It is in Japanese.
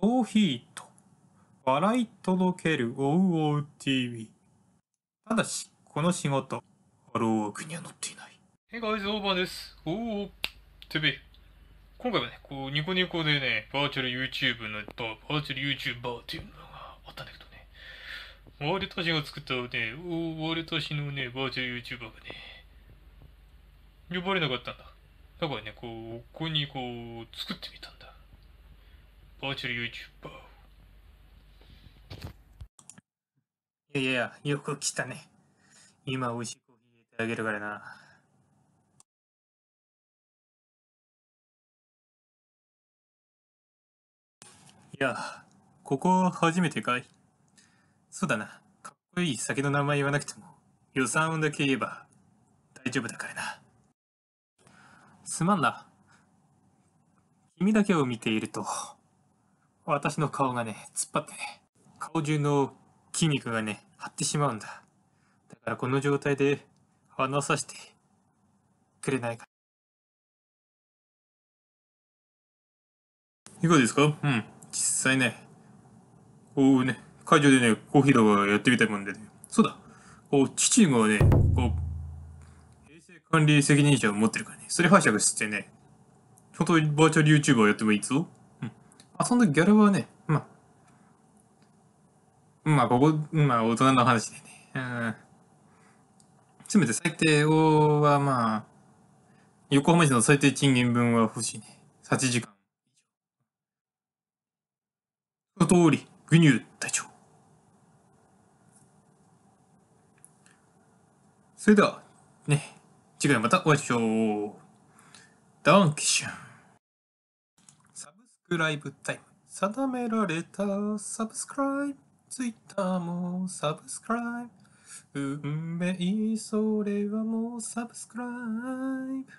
コーヒーと笑い届ける OOTV ただしこの仕事ハローワークには載っていない Hey guys, オーバーです OOTV 今回はねこうニコニコでねバーチャル YouTube のバーチャル YouTuber っていうのがあったんだけどね俺たちが作ったね俺たちのねバーチャル YouTuber がね呼ばれなかったんだだからねこうここにこう作ってみたんだ п ーチャルユーチューバー。いやいや、よく来たね。今、美味しいコーヒー入れてあげるからな。いや、ここ初めてかいそうだな。かっこいい酒の名前言わなくても、予算音だけ言えば大丈夫だからな。すまんな。君だけを見ていると。私の顔がね、突っ張ってね、顔中の筋肉がね、張ってしまうんだ。だからこの状態で話させてくれないか。いかがですかうん。実際ね、こうね、会場でね、コーヒーとかやってみたいもんでね。そうだ。こう、父がね、こう、衛生管理責任者を持ってるからね、それ拝借してね、本当にバーチャル YouTuber やってもいいぞ。あ、その時ギャルはね、まあ、まあ、ここ、まあ、大人の話でね、うん。せめて最低はまあ、横浜市の最低賃金分は欲しいね。8時間以上。その通り、グニュー隊長。それでは、ね、次回またお会いしましょう。ダンキション。クライブタイム。定められたサブスクライブ。ツイッターもサブスクライブ。運命、それはもうサブスクライブ。